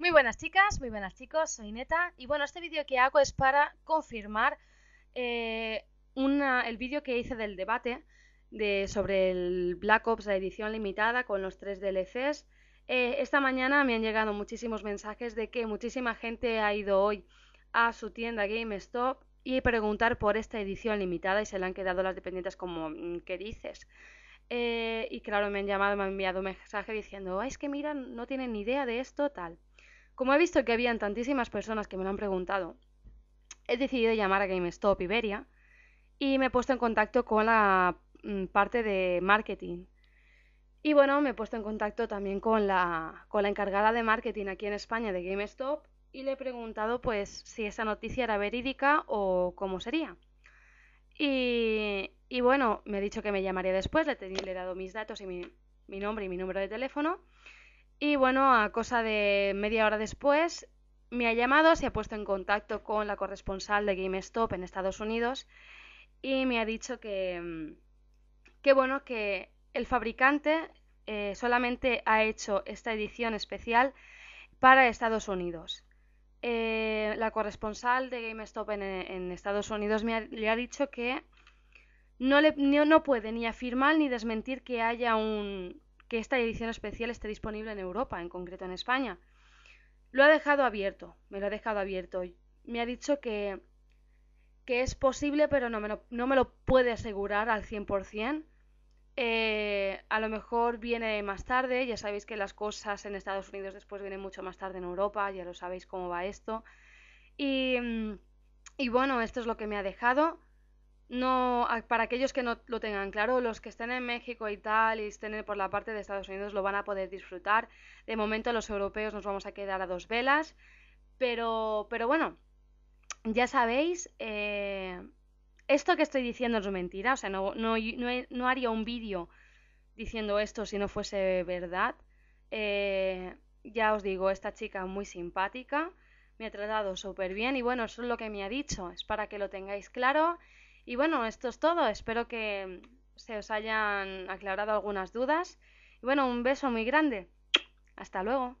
Muy buenas chicas, muy buenas chicos, soy Neta y bueno, este vídeo que hago es para confirmar eh, el vídeo que hice del debate de, sobre el Black Ops, la edición limitada con los tres DLCs. Eh, esta mañana me han llegado muchísimos mensajes de que muchísima gente ha ido hoy a su tienda GameStop y preguntar por esta edición limitada y se le han quedado las dependientes como, mm, ¿qué dices? Eh, y claro, me han llamado, me han enviado un mensaje diciendo, es que mira, no tienen ni idea de esto, tal. Como he visto que habían tantísimas personas que me lo han preguntado, he decidido llamar a GameStop Iberia y me he puesto en contacto con la mm, parte de marketing. Y bueno, me he puesto en contacto también con la, encargada de marketing aquí en España de GameStop y le he preguntado pues si esa noticia era verídica o cómo sería. Y, bueno, me ha dicho que me llamaría después, le, he, le dado mis datos y mi nombre y mi número de teléfono y bueno, a cosa de media hora después, me ha llamado, se ha puesto en contacto con la corresponsal de GameStop en Estados Unidos y me ha dicho que, mm, que bueno, que el fabricante eh, solamente ha hecho esta edición especial para Estados Unidos. Eh, la corresponsal de GameStop en, Estados Unidos me ha, le ha dicho que no, le, no puede ni afirmar ni desmentir que haya un, que esta edición especial esté disponible en Europa, en concreto en España. Lo ha dejado abierto, me lo ha dejado abierto. Me ha dicho que, es posible, pero no me, lo, no me lo puede asegurar al 100%. Eh, a lo mejor viene más tarde, ya sabéis que las cosas en Estados Unidos después vienen mucho más tarde en Europa, ya lo sabéis cómo va esto. y bueno, esto es lo que me ha dejado para aquellos que no lo tengan claro, los que estén en México y tal y estén por la parte de Estados Unidos lo van a poder disfrutar. De momento los europeos nos vamos a quedar a dos velas, pero, bueno, ya sabéis, eh, esto que estoy diciendo es mentira, o sea, no, haría un vídeo diciendo esto si no fuese verdad. Eh, ya os digo, esta chica muy simpática, me ha tratado súper bien y bueno, eso es lo que me ha dicho, es para que lo tengáis claro. Y bueno, esto es todo. Espero que se os hayan aclarado algunas dudas. Y bueno, un beso muy grande. Hasta luego.